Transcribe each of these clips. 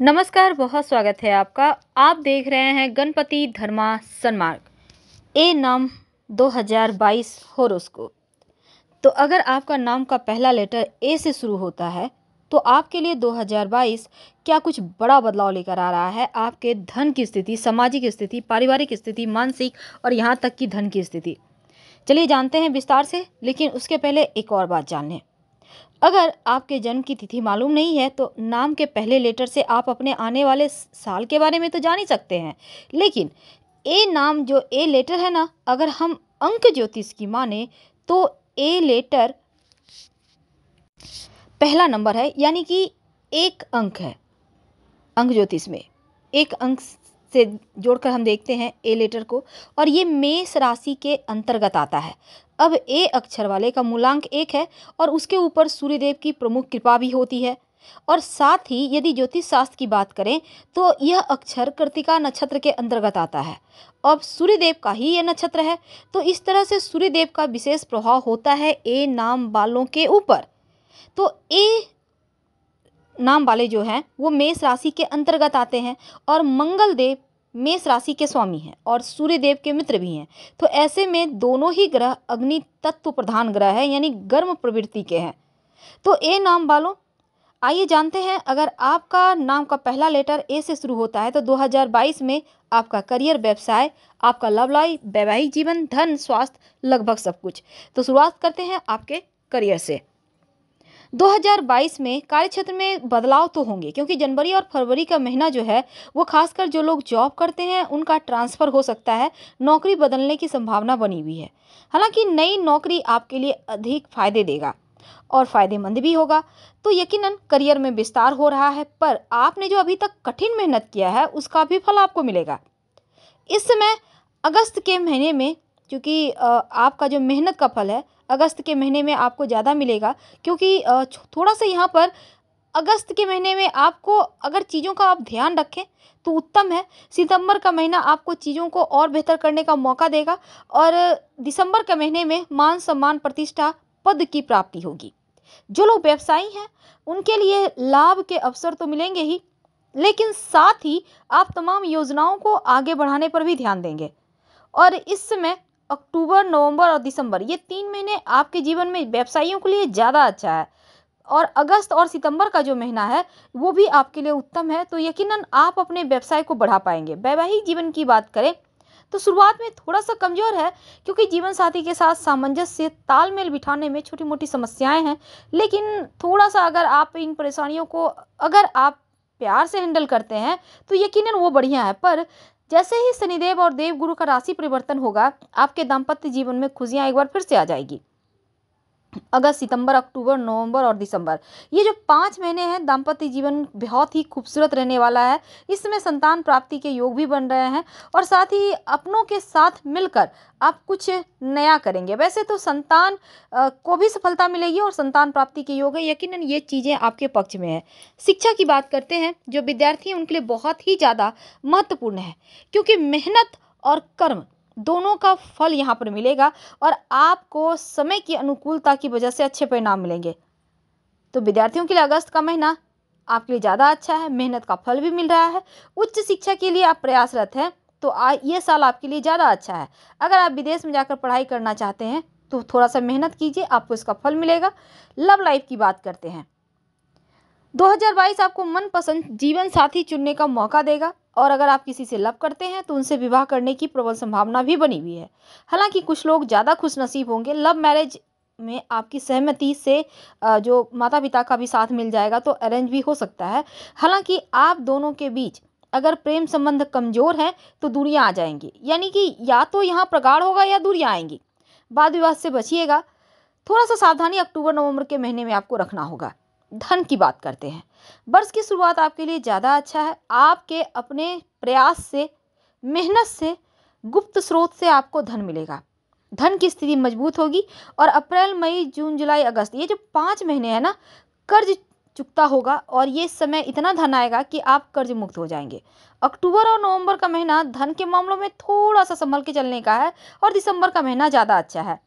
नमस्कार बहुत स्वागत है आपका आप देख रहे हैं गणपति धर्मा सन्मार्ग ए नाम 2022 होरोस्कोप तो अगर आपका नाम का पहला लेटर ए से शुरू होता है तो आपके लिए 2022 क्या कुछ बड़ा बदलाव लेकर आ रहा है आपके धन की स्थिति सामाजिक स्थिति पारिवारिक स्थिति मानसिक और यहाँ तक कि धन की स्थिति चलिए जानते हैं विस्तार से लेकिन उसके पहले एक और बात जान लें अगर आपके जन्म की तिथि मालूम नहीं है तो नाम के पहले लेटर से आप अपने आने वाले साल के बारे में तो जान ही सकते हैं लेकिन ए नाम जो ए लेटर है ना अगर हम अंक ज्योतिष की माने तो ए लेटर पहला नंबर है यानी कि एक अंक है अंक ज्योतिष में एक अंक से जोड़कर हम देखते हैं ए लेटर को और ये मेष राशि के अंतर्गत आता है अब ए अक्षर वाले का मूलांक एक है और उसके ऊपर सूर्यदेव की प्रमुख कृपा भी होती है और साथ ही यदि ज्योतिष शास्त्र की बात करें तो यह अक्षर कृतिका नक्षत्र के अंतर्गत आता है अब सूर्यदेव का ही यह नक्षत्र है तो इस तरह से सूर्यदेव का विशेष प्रभाव होता है ए नाम वालों के ऊपर तो ए नाम वाले जो हैं वो मेष राशि के अंतर्गत आते हैं और मंगल देव मेष राशि के स्वामी हैं और सूर्य देव के मित्र भी हैं तो ऐसे में दोनों ही ग्रह अग्नि तत्व प्रधान ग्रह है यानी गर्म प्रवृत्ति के हैं तो ए नाम वालों आइए जानते हैं अगर आपका नाम का पहला लेटर ए से शुरू होता है तो 2022 में आपका करियर व्यवसाय आपका लव लाइफ वैवाहिक जीवन धन स्वास्थ्य लगभग सब कुछ तो शुरुआत करते हैं आपके करियर से 2022 में कार्य क्षेत्र में बदलाव तो होंगे क्योंकि जनवरी और फरवरी का महीना जो है वो खासकर जो लोग जॉब करते हैं उनका ट्रांसफ़र हो सकता है नौकरी बदलने की संभावना बनी हुई है हालांकि नई नौकरी आपके लिए अधिक फायदे देगा और फ़ायदेमंद भी होगा तो यकीनन करियर में विस्तार हो रहा है पर आपने जो अभी तक कठिन मेहनत किया है उसका भी फल आपको मिलेगा इस समय अगस्त के महीने में क्योंकि आपका जो मेहनत का फल है अगस्त के महीने में आपको ज़्यादा मिलेगा क्योंकि थोड़ा सा यहाँ पर अगस्त के महीने में आपको अगर चीज़ों का आप ध्यान रखें तो उत्तम है सितंबर का महीना आपको चीज़ों को और बेहतर करने का मौका देगा और दिसंबर के महीने में मान सम्मान प्रतिष्ठा पद की प्राप्ति होगी जो लोग व्यवसायी हैं उनके लिए लाभ के अवसर तो मिलेंगे ही लेकिन साथ ही आप तमाम योजनाओं को आगे बढ़ाने पर भी ध्यान देंगे और इस समय अक्टूबर नवंबर और दिसंबर ये तीन महीने आपके जीवन में व्यवसायियों के लिए ज़्यादा अच्छा है और अगस्त और सितंबर का जो महीना है वो भी आपके लिए उत्तम है तो यकीनन आप अपने व्यवसाय को बढ़ा पाएंगे वैवाहिक जीवन की बात करें तो शुरुआत में थोड़ा सा कमज़ोर है क्योंकि जीवन साथी के साथ सामंजस्य तालमेल बिठाने में छोटी मोटी समस्याएं हैं लेकिन थोड़ा सा अगर आप इन परेशानियों को अगर आप प्यार से हैंडल करते हैं तो यकीनन वो बढ़िया है पर जैसे ही शनिदेव और देवगुरु का राशि परिवर्तन होगा आपके दाम्पत्य जीवन में खुशियाँ एक बार फिर से आ जाएगी अगस्त सितंबर अक्टूबर नवंबर और दिसंबर ये जो पाँच महीने हैं दाम्पत्य जीवन बहुत ही खूबसूरत रहने वाला है इस समय संतान प्राप्ति के योग भी बन रहे हैं और साथ ही अपनों के साथ मिलकर आप कुछ नया करेंगे वैसे तो संतान को भी सफलता मिलेगी और संतान प्राप्ति के योग है यकीन ये चीज़ें आपके पक्ष में है शिक्षा की बात करते हैं जो विद्यार्थी हैं उनके लिए बहुत ही ज़्यादा महत्वपूर्ण है क्योंकि मेहनत और कर्म दोनों का फल यहाँ पर मिलेगा और आपको समय की अनुकूलता की वजह से अच्छे परिणाम मिलेंगे तो विद्यार्थियों के लिए अगस्त का महीना आपके लिए ज़्यादा अच्छा है मेहनत का फल भी मिल रहा है उच्च शिक्षा के लिए आप प्रयासरत हैं तो आ, ये साल आपके लिए ज़्यादा अच्छा है अगर आप विदेश में जाकर पढ़ाई करना चाहते हैं तो थोड़ा सा मेहनत कीजिए आपको इसका फल मिलेगा लव लाइफ की बात करते हैं 2022 आपको मनपसंद जीवन साथी चुनने का मौका देगा और अगर आप किसी से लव करते हैं तो उनसे विवाह करने की प्रबल संभावना भी बनी हुई है हालांकि कुछ लोग ज़्यादा खुशनसीब होंगे लव मैरिज में आपकी सहमति से जो माता पिता का भी साथ मिल जाएगा तो अरेंज भी हो सकता है हालांकि आप दोनों के बीच अगर प्रेम संबंध कमज़ोर हैं तो दूरियाँ आ जाएंगी यानी कि या तो यहाँ प्रगाढ़ होगा या दूरियाँ आएंगी वाद विवाद से बचिएगा थोड़ा सा सावधानी अक्टूबर नवंबर के महीने में आपको रखना होगा धन की बात करते हैं वर्ष की शुरुआत आपके लिए ज़्यादा अच्छा है आपके अपने प्रयास से मेहनत से गुप्त स्रोत से आपको धन मिलेगा धन की स्थिति मजबूत होगी और अप्रैल मई जून जुलाई अगस्त ये जो पाँच महीने हैं ना कर्ज चुकता होगा और ये समय इतना धन आएगा कि आप कर्ज मुक्त हो जाएंगे अक्टूबर और नवंबर का महीना धन के मामलों में थोड़ा सा संभल के चलने का है और दिसंबर का महीना ज़्यादा अच्छा है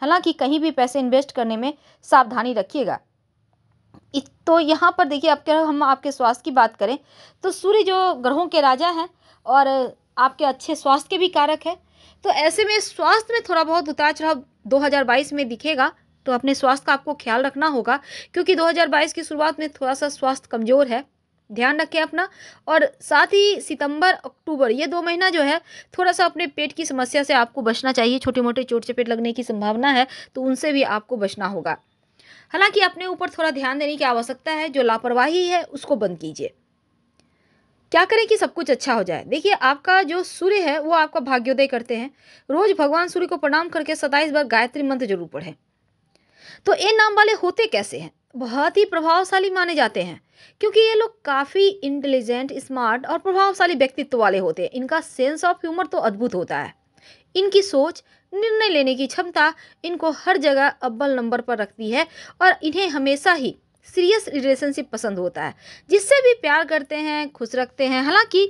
हालांकि कहीं भी पैसे इन्वेस्ट करने में सावधानी रखिएगा तो यहाँ पर देखिए आपके हम आपके स्वास्थ्य की बात करें तो सूर्य जो ग्रहों के राजा हैं और आपके अच्छे स्वास्थ्य के भी कारक है तो ऐसे में स्वास्थ्य में थोड़ा बहुत उतार चढ़ाव 2022 में दिखेगा तो अपने स्वास्थ्य का आपको ख्याल रखना होगा क्योंकि 2022 की शुरुआत में थोड़ा सा स्वास्थ्य कमज़ोर है ध्यान रखें अपना और साथ ही सितंबर अक्टूबर ये दो महीना जो है थोड़ा सा अपने पेट की समस्या से आपको बचना चाहिए छोटे मोटे चोट चपेट लगने की संभावना है तो उनसे भी आपको बचना होगा हालांकि अपने ऊपर थोड़ा ध्यान देने की आवश्यकता है जो लापरवाही है उसको बंद कीजिए क्या करें कि सब कुछ अच्छा हो जाए देखिए आपका जो सूर्य है वो आपका भाग्योदय करते हैं रोज भगवान सूर्य को प्रणाम करके सताईस बार गायत्री मंत्र जरूर पढ़ें तो ये नाम वाले होते कैसे हैं बहुत ही प्रभावशाली माने जाते हैं क्योंकि ये लोग काफ़ी इंटेलिजेंट स्मार्ट और प्रभावशाली व्यक्तित्व वाले होते हैं इनका सेंस ऑफ ह्यूमर तो अद्भुत होता है इनकी सोच निर्णय लेने की क्षमता इनको हर जगह अव्वल नंबर पर रखती है और इन्हें हमेशा ही सीरियस रिलेशनशिप पसंद होता है जिससे भी प्यार करते हैं खुश रखते हैं हालांकि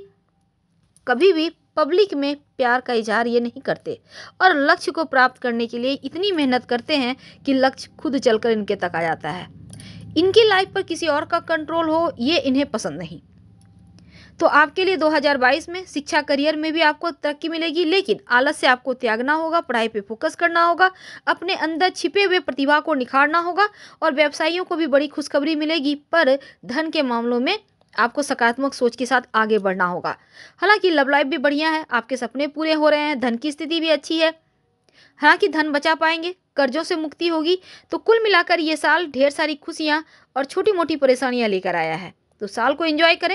कभी भी पब्लिक में प्यार का इजहार ये नहीं करते और लक्ष्य को प्राप्त करने के लिए इतनी मेहनत करते हैं कि लक्ष्य खुद चलकर इनके तक आ जाता है इनकी लाइफ पर किसी और का कंट्रोल हो ये इन्हें पसंद नहीं तो आपके लिए 2022 में शिक्षा करियर में भी आपको तरक्की मिलेगी लेकिन आलस से आपको त्यागना होगा पढ़ाई पे फोकस करना होगा अपने अंदर छिपे हुए प्रतिभा को निखारना होगा और व्यवसायियों को भी बड़ी खुशखबरी मिलेगी पर धन के मामलों में आपको सकारात्मक सोच के साथ आगे बढ़ना होगा हालांकि लव लाइफ भी बढ़िया है आपके सपने पूरे हो रहे हैं धन की स्थिति भी अच्छी है हालांकि धन बचा पाएंगे कर्जों से मुक्ति होगी तो कुल मिलाकर ये साल ढेर सारी खुशियाँ और छोटी मोटी परेशानियाँ लेकर आया है तो साल को एंजॉय करें